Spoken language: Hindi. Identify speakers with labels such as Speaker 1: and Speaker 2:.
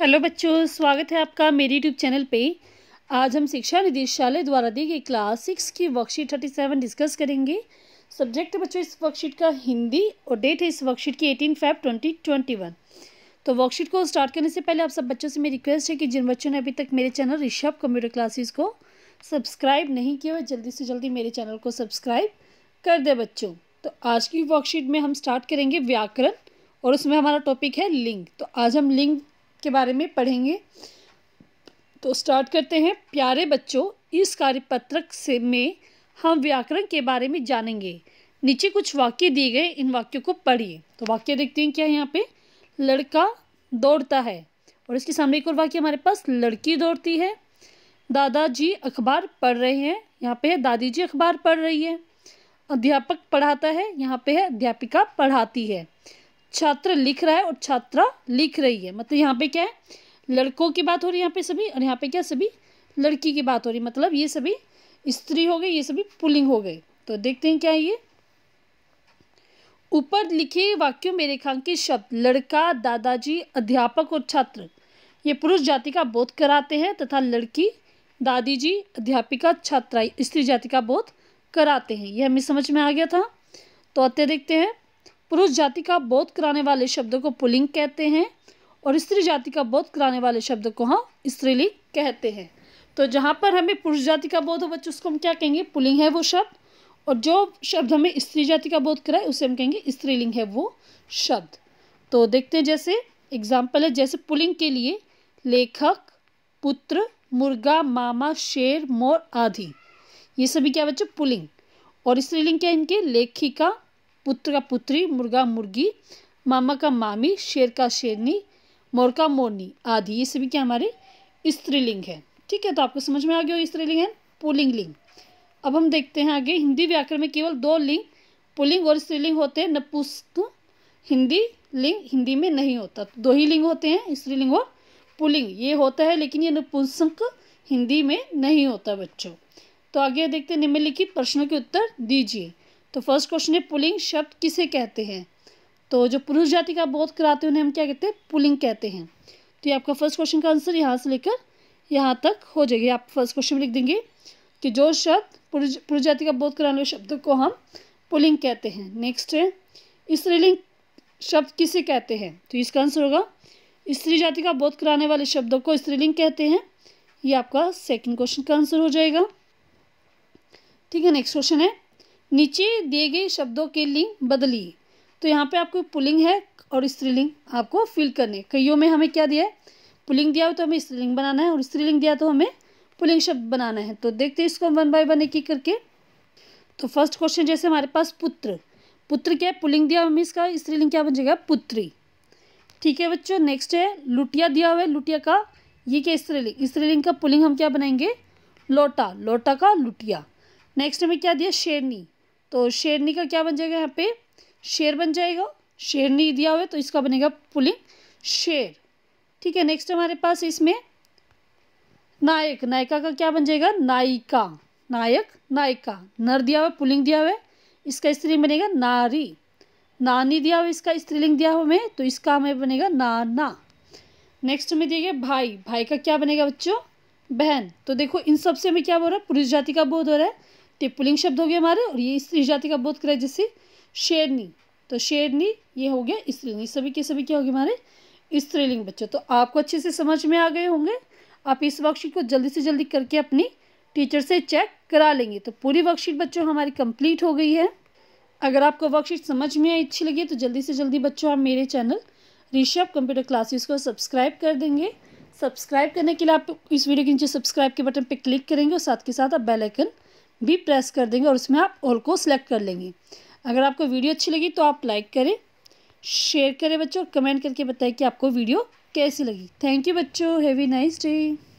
Speaker 1: हेलो बच्चों स्वागत है आपका मेरे यूट्यूब चैनल पे आज हम शिक्षा निदेशालय द्वारा दी गई क्लास सिक्स की वर्कशीट थर्टी सेवन डिस्कस करेंगे सब्जेक्ट बच्चों इस वर्कशीट का हिंदी और डेट है इस वर्कशीट की eighteen five twenty twenty one तो वर्कशीट को स्टार्ट करने से पहले आप सब बच्चों से मेरी रिक्वेस्ट है कि जिन बच्चों ने अभी तक मेरे चैनल ऋषभ कंप्यूटर क्लासेस को सब्सक्राइब नहीं किया हुआ जल्दी से जल्दी मेरे चैनल को सब्सक्राइब कर दे बच्चों तो आज की वर्कशीट में हम स्टार्ट करेंगे व्याकरण और उसमें हमारा टॉपिक है लिंग तो आज हम लिंग के बारे में पढ़ेंगे तो स्टार्ट करते हैं प्यारे बच्चों इस कार्यपत्रक से में हम व्याकरण के बारे में जानेंगे नीचे कुछ वाक्य दिए गए इन वाक्यों को पढ़िए तो वाक्य देखते हैं क्या है यहाँ पे लड़का दौड़ता है और इसके सामने एक और वाक्य हमारे पास लड़की दौड़ती है दादाजी अखबार पढ़ रहे हैं यहाँ पे है दादी जी अखबार पढ़ रही है अध्यापक पढ़ाता है यहाँ पे है अध्यापिका पढ़ाती है छात्र लिख रहा है और छात्रा लिख रही है मतलब यहाँ पे क्या है लड़कों की बात हो रही है यहाँ पे सभी और यहाँ पे क्या सभी लड़की की बात हो रही है मतलब ये सभी स्त्री हो गई ये सभी पुलिंग हो गए तो देखते हैं क्या ये ऊपर लिखे वाक्यों में रेखांकित शब्द लड़का दादाजी अध्यापक और छात्र ये पुरुष जाति का बोध कराते हैं तथा लड़की दादी जी अध्यापिका छात्रा स्त्री जाति का बोध कराते हैं यह हमें समझ में आ गया था तो अत्य देखते हैं पुरुष जाति का बोध कराने वाले शब्द को पुलिंग कहते हैं और स्त्री जाति का बोध कराने वाले शब्द को हम हाँ, स्त्रीलिंग कहते हैं तो जहाँ पर हमें पुरुष जाति का बोध हो बच्चे उसको हम क्या कहेंगे पुलिंग है वो शब्द और जो शब्द हमें स्त्री जाति का बोध कराए उसे हम कहेंगे स्त्रीलिंग है वो शब्द तो देखते हैं जैसे एग्जाम्पल है जैसे पुलिंग के लिए लेखक पुत्र मुर्गा मामा शेर मोर आदि ये सभी क्या बच्चे पुलिंग और स्त्रीलिंग क्या इनके लेखिका पुत्र का पुत्री मुर्गा मुर्गी मामा का मामी शेर का शेरनी मोर का मोरनी आदि ये सभी क्या हमारे स्त्रीलिंग है ठीक है तो आपको समझ में आ गया स्त्रीलिंग है पुलिंग लिंग अब हम देखते हैं आगे हिंदी व्याकरण में केवल दो लिंग पुलिंग और स्त्रीलिंग होते हैं नपुस्त हिंदी लिंग हिंदी में नहीं होता तो दो ही लिंग होते हैं स्त्रीलिंग और पुलिंग ये होता है लेकिन ये नपुंसक हिंदी में नहीं होता बच्चों तो आगे देखते हैं निम्नलिखित प्रश्नों के उत्तर दीजिए तो फर्स्ट क्वेश्चन है पुलिंग शब्द किसे कहते हैं तो जो पुरुष जाति का बोध कराते हैं उन्हें हम क्या कहते हैं पुलिंग कहते हैं तो ये आपका फर्स्ट क्वेश्चन का आंसर यहाँ से लेकर यहाँ तक हो जाएगी आप फर्स्ट क्वेश्चन में लिख देंगे कि जो शब्द पुरुष पुरुष जाति का बोध कराने वाले शब्द को हम पुलिंग कहते हैं नेक्स्ट है स्त्रीलिंग शब्द किसे कहते हैं तो इसका आंसर होगा स्त्री जाति का बोध कराने वाले शब्दों को स्त्रीलिंग कहते हैं ये आपका सेकंड क्वेश्चन का आंसर हो जाएगा ठीक है नेक्स्ट क्वेश्चन है नीचे दिए गए शब्दों के लिंग बदलिए तो यहाँ पे आपको पुलिंग है और स्त्रीलिंग आपको फिल करने कईयों में हमें क्या दिया है पुलिंग दिया हो तो हमें स्त्रीलिंग बनाना है और स्त्रीलिंग दिया तो हमें पुलिंग शब्द बनाना है तो देखते हैं इसको वन बाय वन एक ही करके तो फर्स्ट क्वेश्चन जैसे हमारे पास पुत्र पुत्र क्या है पुलिंग दिया हमें इसका स्त्रीलिंग क्या बन जाएगा पुत्री ठीक है बच्चों नेक्स्ट है लुटिया दिया हुआ है लुटिया का ये क्या स्त्रीलिंग स्त्रीलिंग का पुलिंग हम क्या बनाएंगे लोटा लोटा का लुटिया नेक्स्ट हमें क्या दिया शेरनी तो शेरनी का क्या बन जाएगा यहाँ पे शेर बन जाएगा शेरनी दिया हुआ है तो इसका बनेगा पुलिंग शेर ठीक है नेक्स्ट हमारे पास इसमें नायक नायिका का क्या बन जाएगा नायिका नायक नायिका नर दिया हुआ पुलिंग दिया हुआ है इसका स्त्रीलिंग बनेगा नारी नानी दिया हुआ इसका स्त्रीलिंग दिया हुआ हमें तो इसका हमें बनेगा नाना नेक्स्ट में दिए गए भाई भाई का क्या बनेगा बच्चों बहन तो देखो इन सबसे हमें क्या बोल रहा है पुरुष जाति का बोध हो रहा है तो पुलिंग शब्द हो गया हमारे और ये स्त्री जाति का बोध करें जैसे शेरनी तो शेरनी ये हो गया स्त्रीलिंग सभी के सभी क्या हो गए हमारे स्त्रीलिंग बच्चों तो आपको अच्छे से समझ में आ गए होंगे आप इस वर्कशीट को जल्दी से जल्दी करके अपनी टीचर से चेक करा लेंगे तो पूरी वर्कशीट बच्चों हमारी कंप्लीट हो गई है अगर आपको वर्कशीट समझ में आई अच्छी लगी तो जल्दी से जल्दी बच्चों आप मेरे चैनल ऋषभ कंप्यूटर क्लासेस को सब्सक्राइब कर देंगे सब्सक्राइब करने के लिए आप इस वीडियो के नीचे सब्सक्राइब के बटन पर क्लिक करेंगे और साथ के साथ आप बेलाइकन भी प्रेस कर देंगे और उसमें आप ऑल को सिलेक्ट कर लेंगे अगर आपको वीडियो अच्छी लगी तो आप लाइक करें शेयर करें बच्चों और कमेंट करके बताएं कि आपको वीडियो कैसी लगी थैंक यू बच्चों हैवी नाइस डे